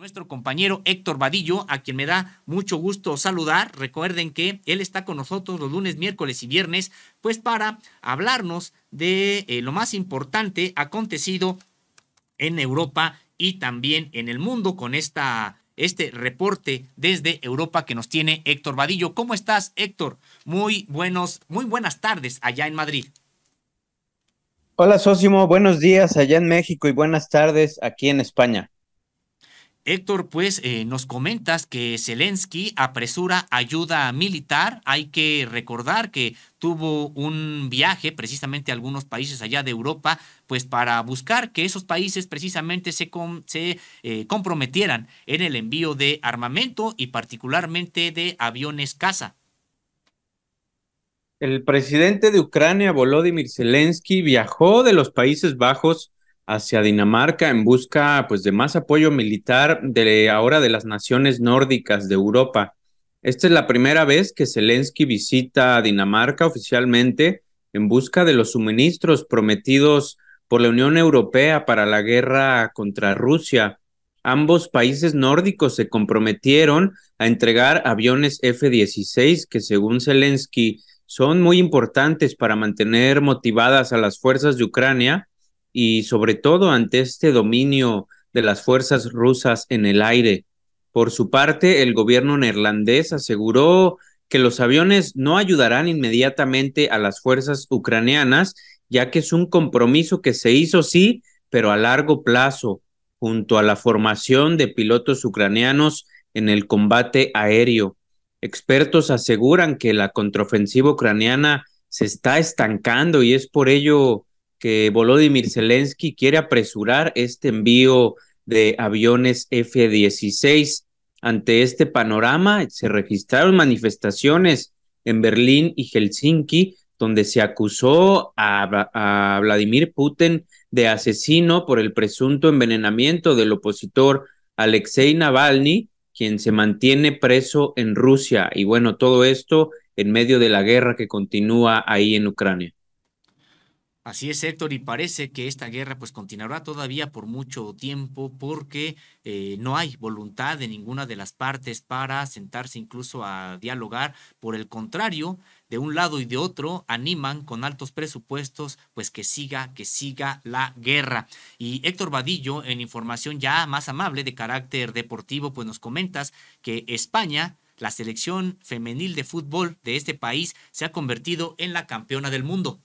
nuestro compañero Héctor Vadillo, a quien me da mucho gusto saludar. Recuerden que él está con nosotros los lunes, miércoles y viernes, pues para hablarnos de eh, lo más importante acontecido en Europa y también en el mundo con esta, este reporte desde Europa que nos tiene Héctor Vadillo. ¿Cómo estás, Héctor? Muy buenos, muy buenas tardes allá en Madrid. Hola, Sosimo, buenos días allá en México y buenas tardes aquí en España. Héctor, pues eh, nos comentas que Zelensky apresura ayuda militar. Hay que recordar que tuvo un viaje precisamente a algunos países allá de Europa, pues para buscar que esos países precisamente se, eh, comprometieran en el envío de armamento y particularmente de aviones caza. El presidente de Ucrania, Volodymyr Zelensky, viajó de los Países Bajos hacia Dinamarca en busca pues, de más apoyo militar de ahora de las naciones nórdicas de Europa. Esta es la primera vez que Zelensky visita Dinamarca oficialmente en busca de los suministros prometidos por la Unión Europea para la guerra contra Rusia. Ambos países nórdicos se comprometieron a entregar aviones F-16 que según Zelensky son muy importantes para mantener motivadas a las fuerzas de Ucrania y sobre todo ante este dominio de las fuerzas rusas en el aire. Por su parte, el gobierno neerlandés aseguró que los aviones no ayudarán inmediatamente a las fuerzas ucranianas, ya que es un compromiso que se hizo sí, pero a largo plazo, junto a la formación de pilotos ucranianos en el combate aéreo. Expertos aseguran que la contraofensiva ucraniana se está estancando y es por ello que Volodymyr Zelensky quiere apresurar este envío de aviones F-16. Ante este panorama, se registraron manifestaciones en Berlín y Helsinki, donde se acusó a, Vladimir Putin de asesino por el presunto envenenamiento del opositor Alexei Navalny, quien se mantiene preso en Rusia. Y bueno, todo esto en medio de la guerra que continúa ahí en Ucrania. Así es, Héctor, y parece que esta guerra pues continuará todavía por mucho tiempo porque eh, no hay voluntad de ninguna de las partes para sentarse incluso a dialogar. Por el contrario, de un lado y de otro animan con altos presupuestos pues que siga, que siga la guerra. Y Héctor Vadillo, en información ya más amable de carácter deportivo, pues nos comentas que España la selección femenil de fútbol de este país se ha convertido en la campeona del mundo.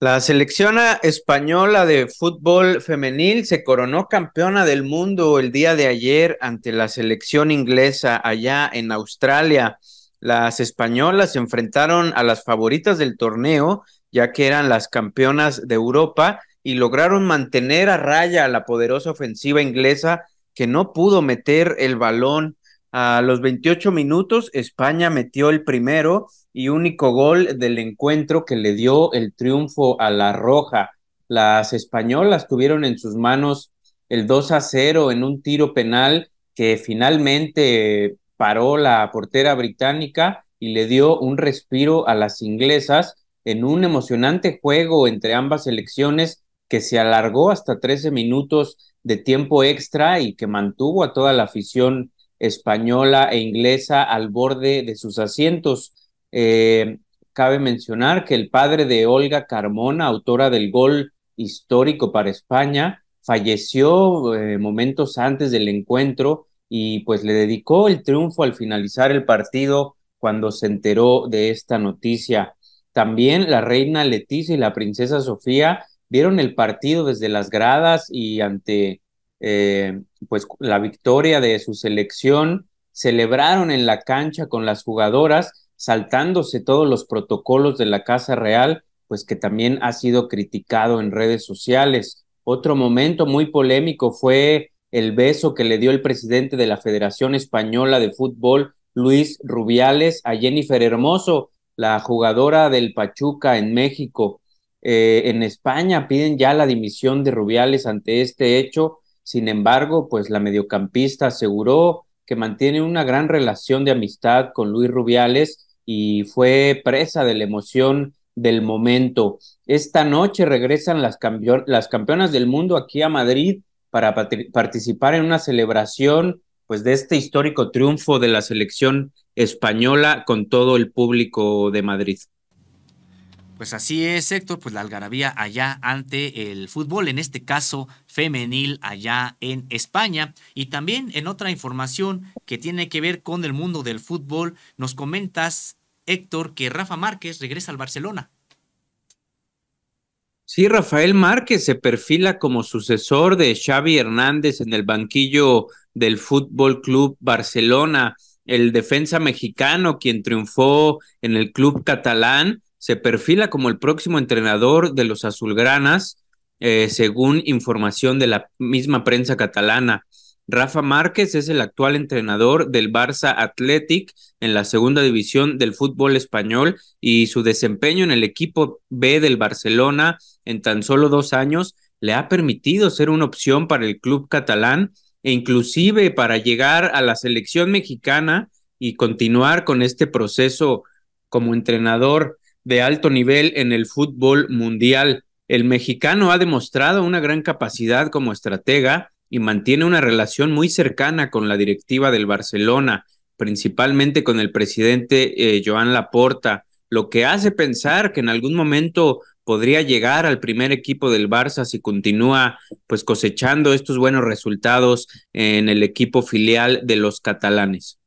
La selección española de fútbol femenil se coronó campeona del mundo el día de ayer ante la selección inglesa allá en Australia. Las españolas se enfrentaron a las favoritas del torneo, ya que eran las campeonas de Europa y lograron mantener a raya a la poderosa ofensiva inglesa que no pudo meter el balón a los 28 minutos, España metió el primero y único gol del encuentro que le dio el triunfo a la Roja. Las españolas tuvieron en sus manos el 2 a 0 en un tiro penal que finalmente paró la portera británica y le dio un respiro a las inglesas en un emocionante juego entre ambas selecciones que se alargó hasta 13 minutos de tiempo extra y que mantuvo a toda la afición española e inglesa al borde de sus asientos. Eh, cabe mencionar que el padre de Olga Carmona, autora del gol histórico para España, falleció eh, momentos antes del encuentro y pues le dedicó el triunfo al finalizar el partido cuando se enteró de esta noticia. También la reina Leticia y la princesa Sofía vieron el partido desde las gradas y ante eh, pues la victoria de su selección, celebraron en la cancha con las jugadoras, saltándose todos los protocolos de la Casa Real, pues que también ha sido criticado en redes sociales. Otro momento muy polémico fue el beso que le dio el presidente de la Federación Española de Fútbol, Luis Rubiales, a Jennifer Hermoso, la jugadora del Pachuca en México. Eh, en España piden ya la dimisión de Rubiales ante este hecho sin embargo, pues la mediocampista aseguró que mantiene una gran relación de amistad con Luis Rubiales y fue presa de la emoción del momento. Esta noche regresan las, campeonas del mundo aquí a Madrid para participar en una celebración pues de este histórico triunfo de la selección española con todo el público de Madrid. Pues así es, Héctor, pues la algarabía allá ante el fútbol, en este caso femenil allá en España. Y también en otra información que tiene que ver con el mundo del fútbol, nos comentas, Héctor, que Rafa Márquez regresa al Barcelona. Sí, Rafael Márquez se perfila como sucesor de Xavi Hernández en el banquillo del Fútbol Club Barcelona, el defensa mexicano quien triunfó en el club catalán se perfila como el próximo entrenador de los azulgranas, eh, según información de la misma prensa catalana. Rafa Márquez es el actual entrenador del Barça Athletic en la segunda división del fútbol español y su desempeño en el equipo B del Barcelona en tan solo dos años le ha permitido ser una opción para el club catalán e inclusive para llegar a la selección mexicana y continuar con este proceso como entrenador de alto nivel en el fútbol mundial. El mexicano ha demostrado una gran capacidad como estratega y mantiene una relación muy cercana con la directiva del Barcelona, principalmente con el presidente eh, Joan Laporta, lo que hace pensar que en algún momento podría llegar al primer equipo del Barça si continúa pues cosechando estos buenos resultados en el equipo filial de los catalanes.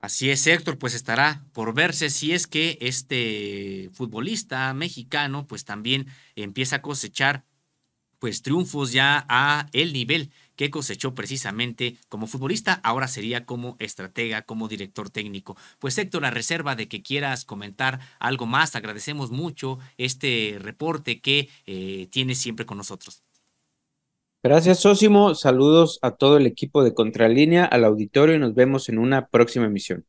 Así es, Héctor, pues estará por verse si es que este futbolista mexicano pues también empieza a cosechar pues triunfos ya a el nivel que cosechó precisamente como futbolista, ahora sería como estratega, como director técnico. Pues Héctor, la reserva de que quieras comentar algo más, agradecemos mucho este reporte que eh, tienes siempre con nosotros. Gracias, Sósimo. Saludos a todo el equipo de Contralínea, al auditorio y nos vemos en una próxima emisión.